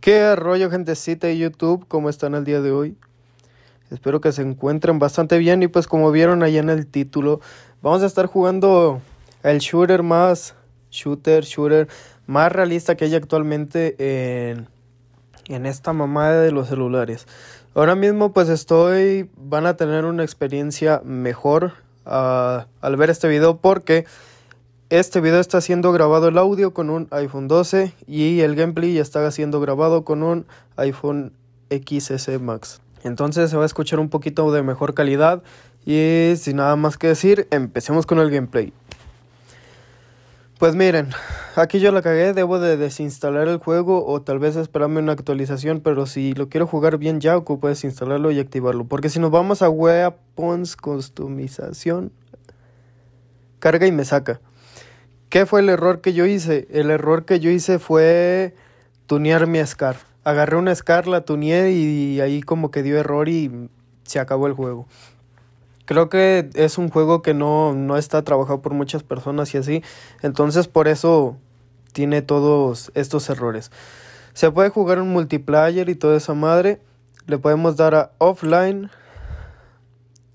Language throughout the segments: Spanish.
¿Qué rollo gentecita de YouTube? ¿Cómo están el día de hoy? Espero que se encuentren bastante bien y pues como vieron allá en el título, vamos a estar jugando el shooter más shooter, shooter más realista que hay actualmente en, en esta mamada de los celulares. Ahora mismo pues estoy, van a tener una experiencia mejor ah, al ver este video porque... Este video está siendo grabado el audio con un iPhone 12 y el gameplay ya está siendo grabado con un iPhone XS Max. Entonces se va a escuchar un poquito de mejor calidad y sin nada más que decir, empecemos con el gameplay. Pues miren, aquí yo la cagué, debo de desinstalar el juego o tal vez esperarme una actualización, pero si lo quiero jugar bien ya ocupo desinstalarlo y activarlo. Porque si nos vamos a Weapons Customización, carga y me saca. ¿Qué fue el error que yo hice? El error que yo hice fue tunear mi Scar. Agarré una Scar, la tuneé y ahí como que dio error y se acabó el juego. Creo que es un juego que no, está trabajado por muchas personas y así. Entonces por eso tiene todos estos errores. Se puede jugar en multiplayer y toda esa madre. Le podemos dar a offline.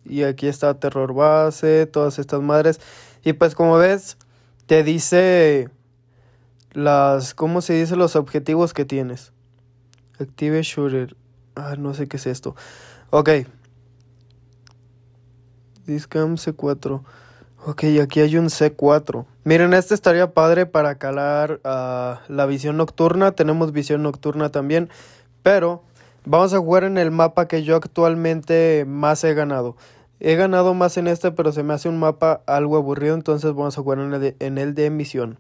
Y aquí está Terror Base, todas estas madres. Y pues como ves, te dice las, ¿cómo se dice? Los objetivos que tienes. Active Shooter. Ah, no sé qué es esto. Ok. Discam C4. Ok, aquí hay un C4. Miren, este estaría padre para calar a ah, la visión nocturna. Tenemos visión nocturna también. Pero vamos a jugar en el mapa que yo actualmente más he ganado. He ganado más en este, pero se me hace un mapa algo aburrido, entonces vamos a jugar en el de, emisión misión.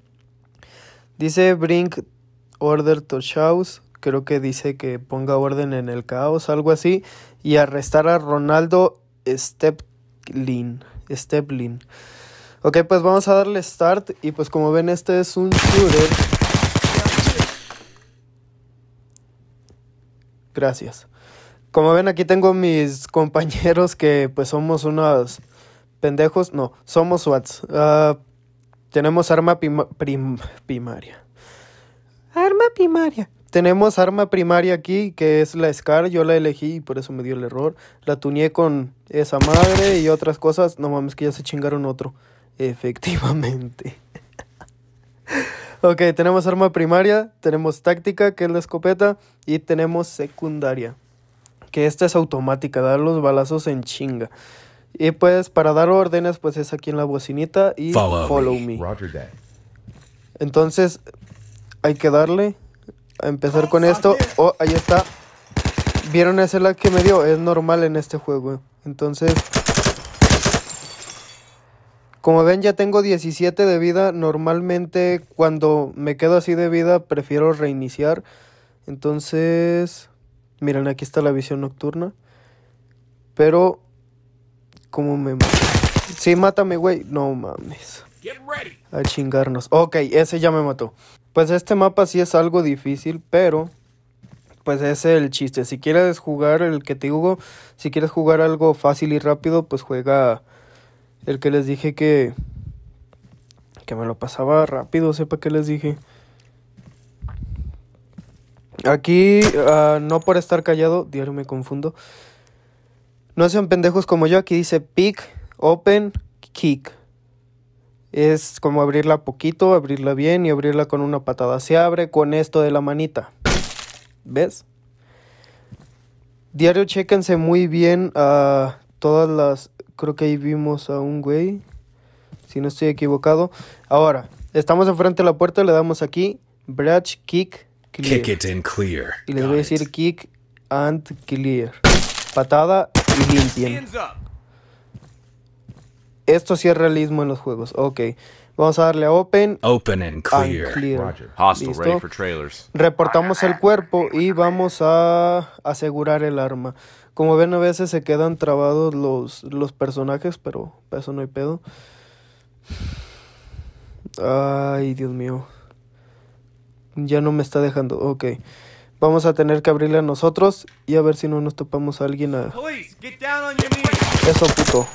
Dice Bring Order to Chaos, creo que dice que ponga orden en el caos, algo así, y arrestar a Ronaldo Steplin. Steplin. Ok, pues vamos a darle start y pues como ven este es un shooter. Gracias. Como ven, aquí tengo mis compañeros que pues somos unos pendejos. No, somos SWATs. Ah, tenemos arma primaria. Arma primaria. Tenemos arma primaria aquí, que es la SCAR. Yo la elegí y por eso me dio el error. La tuneé con esa madre y otras cosas. No mames, que ya se chingaron otro. Efectivamente. ok, tenemos arma primaria, tenemos táctica, que es la escopeta, y tenemos secundaria que esta es automática, dar los balazos en chinga. Y pues para dar órdenes, pues es aquí en la bocinita y follow, me. Entonces, hay que darle a empezar con esto. Oh, ahí está. ¿Vieron ese lag que me dio? Es normal en este juego. Entonces, como ven, ya tengo 17 de vida. Normalmente, cuando me quedo así de vida, prefiero reiniciar. Entonces, Miren, aquí está la visión nocturna. Pero... ¿Cómo me... Sí, mátame, güey. No mames. A chingarnos. Ok, ese ya me mató. Pues este mapa sí es algo difícil, pero... Pues ese es el chiste. Si quieres jugar el que te digo, si quieres jugar algo fácil y rápido, pues juega el que les dije que... Que me lo pasaba rápido, sepa que les dije. Aquí, ah, no por estar callado, diario me confundo. No sean pendejos como yo. Aquí dice pick, open, kick. Es como abrirla poquito, abrirla bien y abrirla con una patada. Se abre con esto de la manita. ¿Ves? Diario, chéquense muy bien a ah, todas las. Creo que ahí vimos a un güey. Si no estoy equivocado. Ahora, estamos enfrente de la puerta, le damos aquí. Bratch, kick, Kick it and clear. Y les voy a decir kick and clear. Patada y limpia Esto sí es realismo en los juegos. Ok. Vamos a darle a open. Open and clear. Roger. ready for trailers. Reportamos el cuerpo y vamos a asegurar el arma. Como ven, a veces se quedan trabados los, los personajes, pero eso no hay pedo. Ay, Dios mío ya no me está dejando. Ok. Vamos a tener que abrirle a nosotros y a ver si no nos topamos a alguien a... Eso, puto.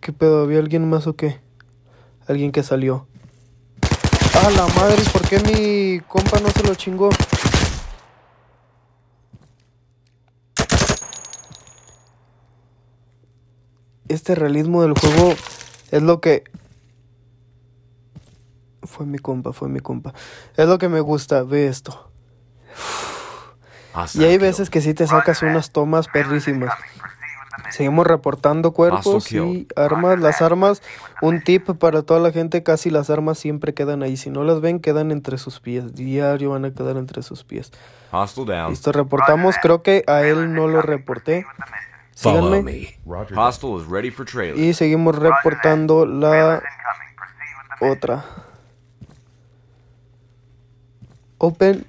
¿Qué pedo? ¿Había alguien más o qué? Alguien que salió. A ah, la madre! ¿Por qué mi compa no se lo chingó? Este realismo del juego es lo que fue mi compa, fue mi compa. Es lo que me gusta, ve esto. Ah, y hay veces que sí te sacas unas tomas perrísimas. Seguimos reportando cuerpos y armas. Las armas, un tip para toda la gente, casi las armas siempre quedan ahí. Si no las ven, quedan entre sus pies. Diario van a quedar entre sus pies. Listo, reportamos. Creo que a él no lo reporté. Síganme. Y seguimos reportando la otra. Open.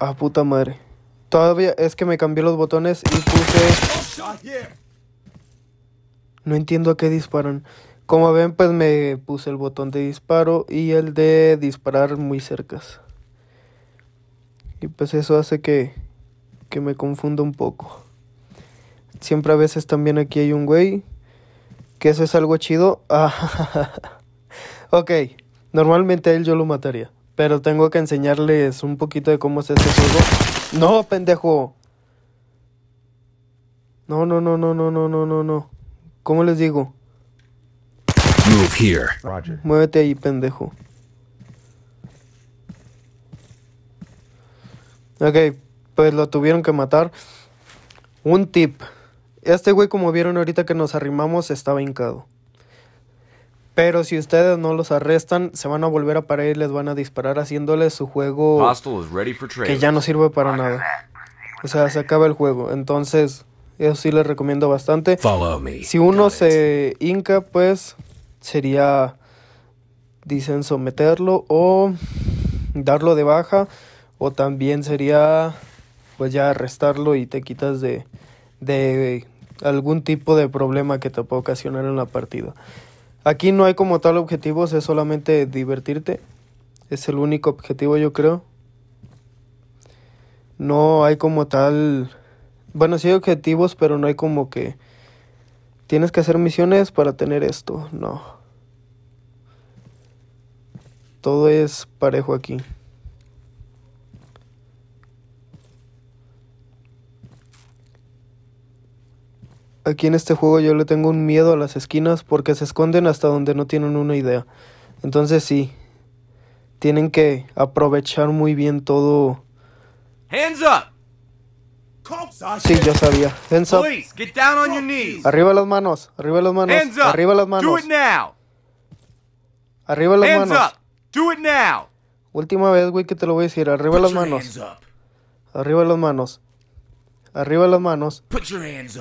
Ah, puta madre. Todavía es que me cambié los botones y puse... No entiendo a qué disparan. Como ven, pues me puse el botón de disparo y el de disparar muy cercas. Y pues eso hace que, que me confunda un poco. Siempre a veces también aquí hay un güey. Que eso es algo chido. Ah, ok, normalmente a él yo lo mataría. Pero tengo que enseñarles un poquito de cómo es este juego. ¡No, pendejo! No, no, no, no, no, no, no, no, no. ¿Cómo les digo? Move Muévete ahí, pendejo. Ok, pues lo tuvieron que matar. Un tip. Este güey, como vieron ahorita que nos arrimamos, estaba hincado. Pero si ustedes no los arrestan, se van a volver a parar y les van a disparar haciéndoles su juego que ya no sirve para nada. O sea, se acaba el juego. Entonces, eso sí les recomiendo bastante. Si uno se inca pues sería, dicen, someterlo o darlo de baja. O también sería, pues ya arrestarlo y te quitas de, de algún tipo de problema que te pueda ocasionar en la partida. Aquí no hay como tal objetivos, es solamente divertirte. Es el único objetivo, yo creo. No hay como tal... Bueno, sí hay objetivos, pero no hay como que... Tienes que hacer misiones para tener esto, no. Todo es parejo aquí. Aquí en este juego yo le tengo un miedo a las esquinas porque se esconden hasta donde no tienen una idea. Entonces sí, tienen que aprovechar muy bien todo. Hands up. Sí, yo sabía. Hands up. Arriba las manos, arriba las manos, arriba las manos. Do it now. Arriba las manos. Última vez, güey, que te lo voy a decir. Arriba las manos. Arriba las manos. Arriba las manos. Put your hands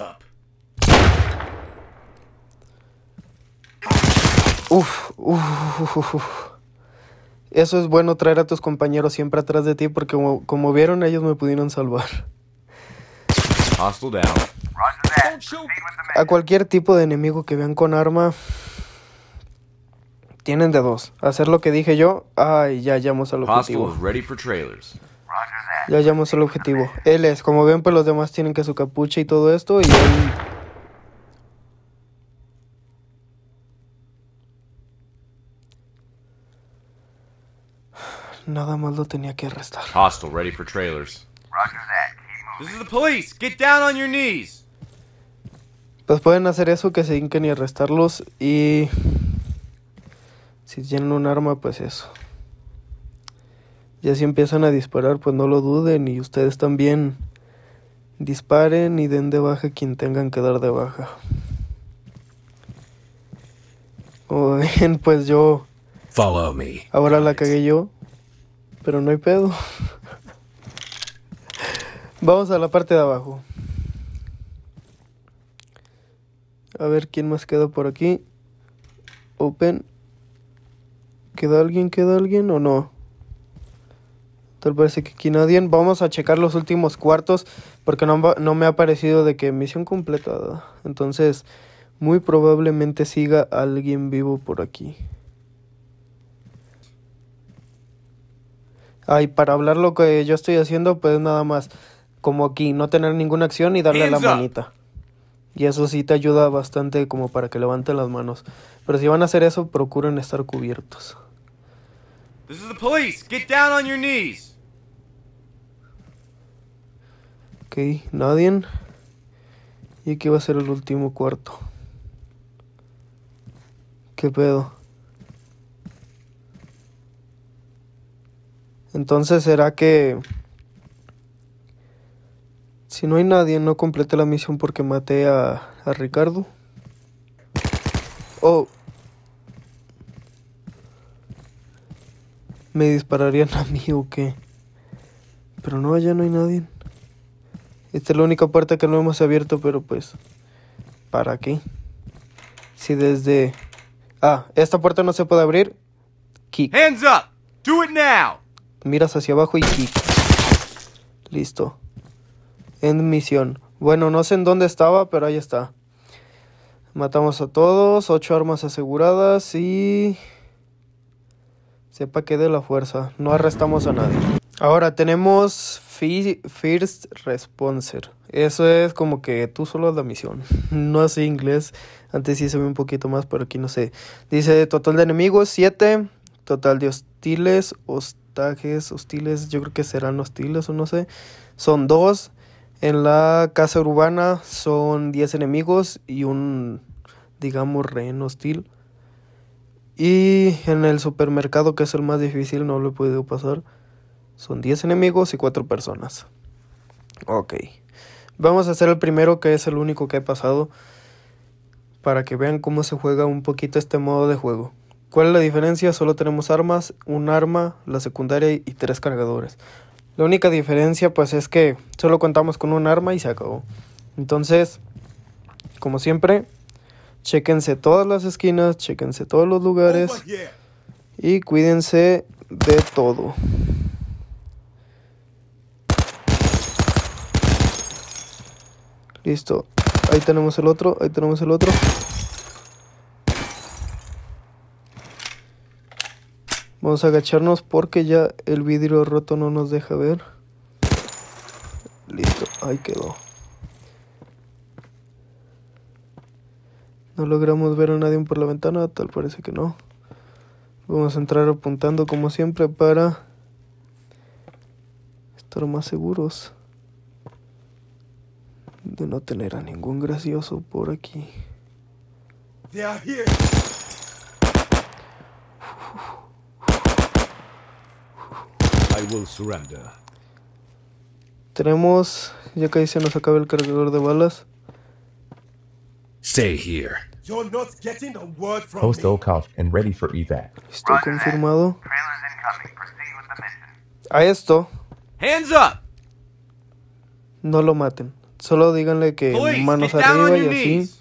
Uf, uf, uf, Eso es bueno traer a tus compañeros siempre atrás de ti porque como, vieron ellos me pudieron salvar. A cualquier tipo de enemigo que vean con arma, tienen de dos. Hacer lo que dije yo, ay, ya hallamos al objetivo. Ya hallamos al objetivo. Él es, como ven, pues los demás tienen que su capucha y todo esto y él Nada más lo tenía que arrestar. ready for trailers. This is the police. Get down on your knees. Pues pueden hacer eso que se hinquen y arrestarlos y si tienen un arma pues eso. Ya si empiezan a disparar pues no lo duden y ustedes también disparen y den de baja quien tengan que dar de baja. O bien pues yo Follow me. Ahora la cagué yo pero no hay pedo. Vamos a la parte de abajo. A ver quién más queda por aquí. Open. ¿Queda alguien? ¿Queda alguien o no? Tal parece que aquí nadie. Vamos a checar los últimos cuartos porque no, no me ha parecido de que misión completada. Entonces, muy probablemente siga alguien vivo por aquí. Ay, para hablar lo que yo estoy haciendo, pues nada más como aquí, no tener ninguna acción y darle la manita. Y eso sí te ayuda bastante como para que levanten las manos. Pero si van a hacer eso, procuren estar cubiertos. This is the police. Get down on your knees. Ok, nadie. Y aquí va a ser el último cuarto. ¿Qué pedo? Entonces, ¿será que... Si no hay nadie, no completé la misión porque maté a, a Ricardo? Oh. ¿Me dispararían a mí o qué? Pero no, allá no hay nadie. Esta es la única puerta que no hemos abierto, pero pues... ¿Para qué? Si desde... Ah, esta puerta no se puede abrir. Hands up! Do it now! miras hacia abajo y Listo. En misión. Bueno, no sé en dónde estaba, pero ahí está. Matamos a todos, ocho armas aseguradas y... Sepa que de la fuerza, no arrestamos a nadie. Ahora tenemos First responder. Eso es como que tú solo la misión. No sé inglés. Antes sí se ve un poquito más, pero aquí no sé. Dice total de enemigos siete. total de hostiles, hostiles hostiles, yo creo que serán hostiles o no sé, son dos. En la casa urbana son 10 enemigos y un, digamos, rehén hostil. Y en el supermercado, que es el más difícil, no lo he podido pasar. Son 10 enemigos y 4 personas. Ok. Vamos a hacer el primero, que es el único que he pasado. Para que vean cómo se juega un poquito este modo de juego. ¿Cuál es la diferencia? Solo tenemos armas, un arma, la secundaria y tres cargadores. La única diferencia pues es que solo contamos con un arma y se acabó. Entonces, como siempre, chéquense todas las esquinas, chéquense todos los lugares y cuídense de todo. Listo. Ahí tenemos el otro, ahí tenemos el otro. Vamos a agacharnos porque ya el vidrio roto no nos deja ver. Listo, ahí quedó. No logramos ver a nadie por la ventana, tal parece que no. Vamos a entrar apuntando como siempre para estar más seguros de no tener a ningún gracioso por aquí. will surrender. Tenemos, ya que ahí se nos acaba el cargador de balas. Stay here. You're not getting a word from Post Okosh and ready for evac. Estoy confirmado. Eh, a esto. Hands up. No lo maten. Solo díganle que manos arriba y así. Knees.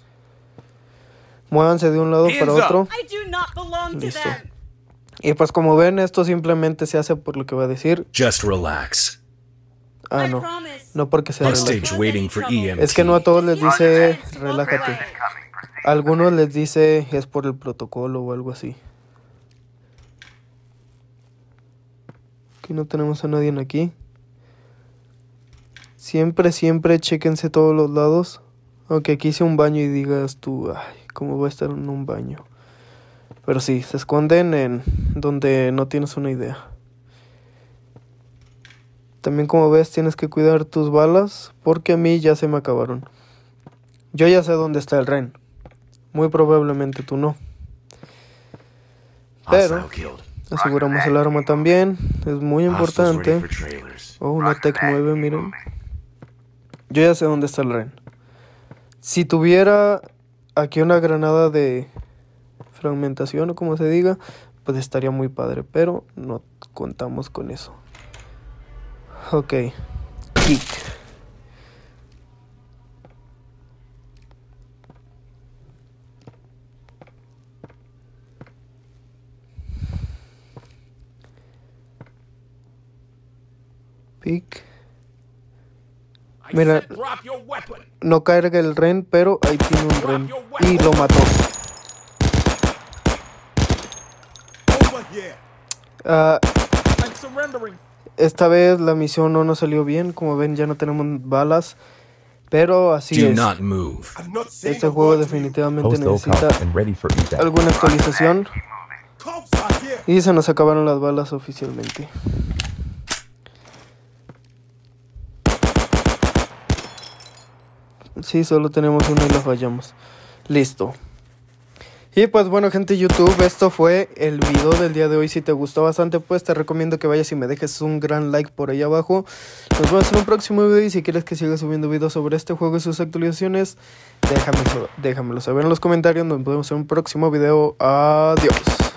Muévanse de un lado Hands para up. otro. Listo. Y pues como ven, esto simplemente se hace por lo que va a decir. Just relax. Ah, no. No porque se e Es que no a todos les dice relájate. algunos les dice es por el protocolo o algo así. Aquí no tenemos a nadie en aquí. Siempre, siempre chequense todos los lados. Aunque aquí hice un baño y digas tú, ay, ¿cómo voy a estar en un baño? Pero sí, se esconden en donde no tienes una idea. También como ves tienes que cuidar tus balas porque a mí ya se me acabaron. Yo ya sé dónde está el ren. Muy probablemente tú no. Pero aseguramos el arma también. Es muy importante. Oh, una Tech 9, miren. Yo ya sé dónde está el ren. Si tuviera aquí una granada de fragmentación o como se diga, pues estaría muy padre, pero no contamos con eso. Ok, kick. Pick. Mira, no carga el ren, pero ahí tiene un ren. Y lo mató. Ah, esta vez la misión no nos salió bien, como ven ya no tenemos balas, pero así es. Este juego definitivamente necesita alguna actualización y se nos acabaron las balas oficialmente. Sí, solo tenemos una y la fallamos. Listo. Y pues bueno gente YouTube, esto fue el video del día de hoy. Si te gustó bastante, pues te recomiendo que vayas y me dejes un gran like por ahí abajo. Nos vemos en un próximo video y si quieres que siga subiendo videos sobre este juego y sus actualizaciones, déjamelo, déjamelo saber en los comentarios. Nos vemos en un próximo video. Adiós.